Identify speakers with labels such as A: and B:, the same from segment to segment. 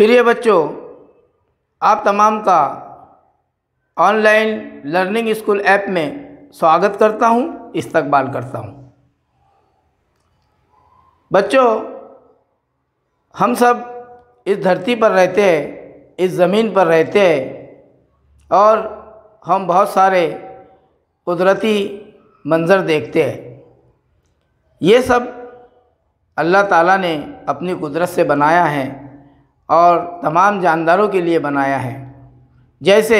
A: प्रिय बच्चों आप तमाम का ऑनलाइन लर्निंग स्कूल ऐप में स्वागत करता हूं, इस्तकबाल करता हूं। बच्चों हम सब इस धरती पर रहते हैं इस ज़मीन पर रहते हैं और हम बहुत सारे कुदरती मंज़र देखते हैं ये सब अल्लाह ताला ने अपनी कुदरत से बनाया है और तमाम जानदारों के लिए बनाया है जैसे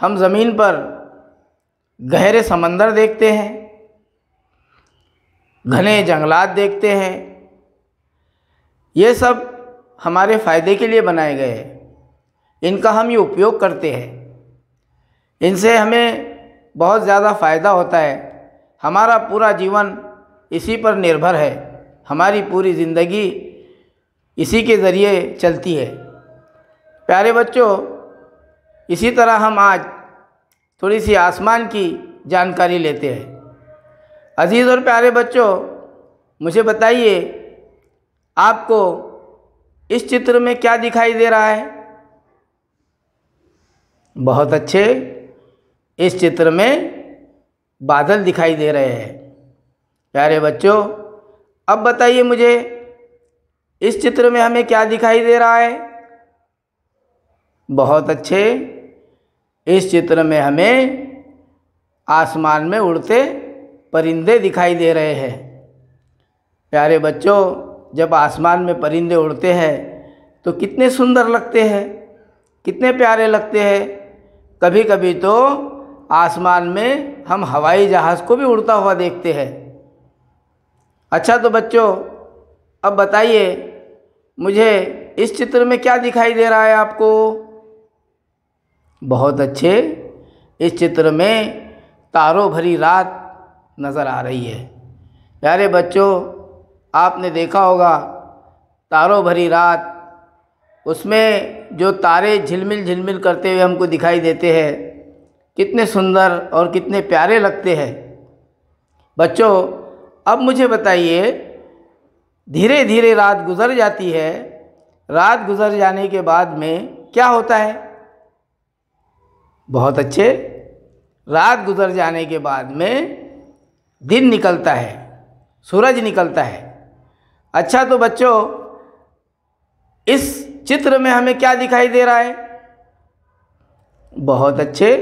A: हम ज़मीन पर गहरे समंदर देखते हैं घने जंगलात देखते हैं ये सब हमारे फ़ायदे के लिए बनाए गए हैं इनका हम ये उपयोग करते हैं इनसे हमें बहुत ज़्यादा फ़ायदा होता है हमारा पूरा जीवन इसी पर निर्भर है हमारी पूरी ज़िंदगी इसी के ज़रिए चलती है प्यारे बच्चों इसी तरह हम आज थोड़ी सी आसमान की जानकारी लेते हैं अजीज़ और प्यारे बच्चों मुझे बताइए आपको इस चित्र में क्या दिखाई दे रहा है बहुत अच्छे इस चित्र में बादल दिखाई दे रहे हैं प्यारे बच्चों अब बताइए मुझे इस चित्र में हमें क्या दिखाई दे रहा है बहुत अच्छे इस चित्र में हमें आसमान में उड़ते परिंदे दिखाई दे रहे हैं प्यारे बच्चों जब आसमान में परिंदे उड़ते हैं तो कितने सुंदर लगते हैं कितने प्यारे लगते हैं कभी कभी तो आसमान में हम हवाई जहाज़ को भी उड़ता हुआ देखते हैं अच्छा तो बच्चों अब बताइए मुझे इस चित्र में क्या दिखाई दे रहा है आपको बहुत अच्छे इस चित्र में तारों भरी रात नज़र आ रही है प्यारे बच्चों आपने देखा होगा तारों भरी रात उसमें जो तारे झिलमिल झिलमिल करते हुए हमको दिखाई देते हैं कितने सुंदर और कितने प्यारे लगते हैं बच्चों अब मुझे बताइए धीरे धीरे रात गुजर जाती है रात गुजर जाने के बाद में क्या होता है बहुत अच्छे रात गुजर जाने के बाद में दिन निकलता है सूरज निकलता है अच्छा तो बच्चों इस चित्र में हमें क्या दिखाई दे रहा है बहुत अच्छे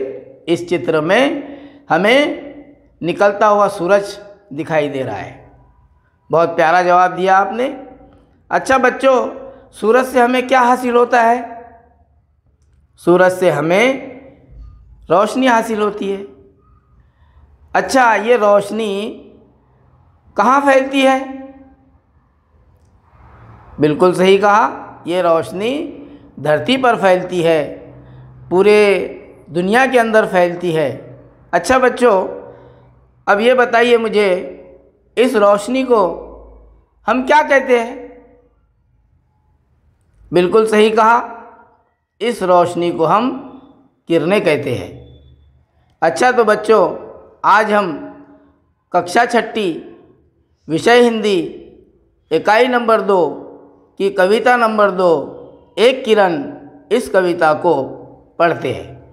A: इस चित्र में हमें निकलता हुआ सूरज दिखाई दे रहा है बहुत प्यारा जवाब दिया आपने अच्छा बच्चों सूरज से हमें क्या हासिल होता है सूरज से हमें रोशनी हासिल होती है अच्छा ये रोशनी कहाँ फैलती है बिल्कुल सही कहा ये रोशनी धरती पर फैलती है पूरे दुनिया के अंदर फैलती है अच्छा बच्चों अब ये बताइए मुझे इस रोशनी को हम क्या कहते हैं बिल्कुल सही कहा इस रोशनी को हम किरणें कहते हैं अच्छा तो बच्चों आज हम कक्षा छठी विषय हिंदी इकाई नंबर दो की कविता नंबर दो एक किरण इस कविता को पढ़ते हैं